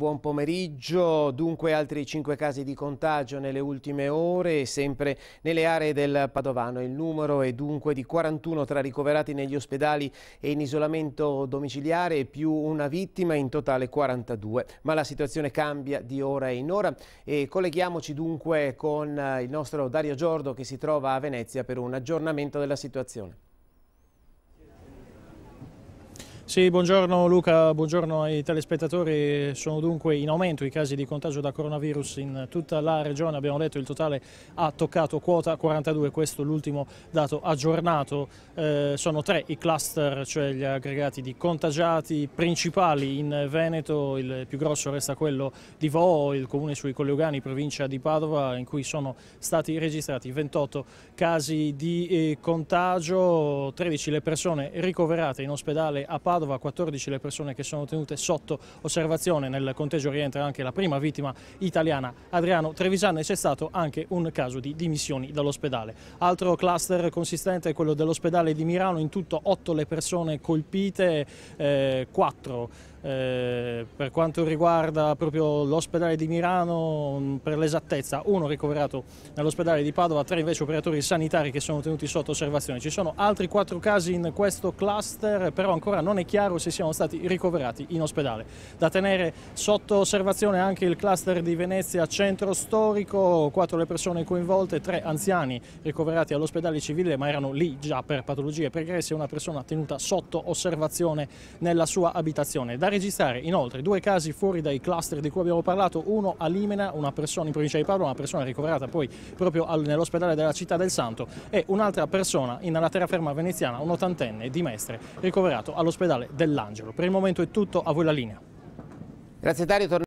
Buon pomeriggio, dunque altri 5 casi di contagio nelle ultime ore, sempre nelle aree del Padovano. Il numero è dunque di 41 tra ricoverati negli ospedali e in isolamento domiciliare, più una vittima, in totale 42. Ma la situazione cambia di ora in ora e colleghiamoci dunque con il nostro Dario Giordo che si trova a Venezia per un aggiornamento della situazione. Sì, buongiorno Luca, buongiorno ai telespettatori. Sono dunque in aumento i casi di contagio da coronavirus in tutta la regione. Abbiamo detto il totale ha toccato quota 42, questo è l'ultimo dato aggiornato. Eh, sono tre i cluster, cioè gli aggregati di contagiati principali in Veneto. Il più grosso resta quello di Voo, il comune sui Colleugani, provincia di Padova, in cui sono stati registrati 28 casi di eh, contagio, 13 le persone ricoverate in ospedale a Padova Padova, 14 le persone che sono tenute sotto osservazione, nel conteggio rientra anche la prima vittima italiana Adriano Trevisan e c'è stato anche un caso di dimissioni dall'ospedale. Altro cluster consistente è quello dell'ospedale di Milano, in tutto 8 le persone colpite, eh, 4 eh, per quanto riguarda proprio l'ospedale di Milano mm, per l'esattezza, uno ricoverato nell'ospedale di Padova, tre invece operatori sanitari che sono tenuti sotto osservazione. Ci sono altri quattro casi in questo cluster, però ancora non è chiaro se siano stati ricoverati in ospedale. Da tenere sotto osservazione anche il cluster di Venezia centro storico, quattro le persone coinvolte, tre anziani ricoverati all'ospedale civile, ma erano lì già per patologie pregresse, una persona tenuta sotto osservazione nella sua abitazione. Da registrare inoltre due casi fuori dai cluster di cui abbiamo parlato, uno a Limena, una persona in provincia di Padova, una persona ricoverata poi proprio nell'ospedale della città del Santo e un'altra persona nella terraferma veneziana, un ottantenne di Mestre, ricoverato all'ospedale dell'Angelo. Per il momento è tutto, a voi la linea. Grazie Dario.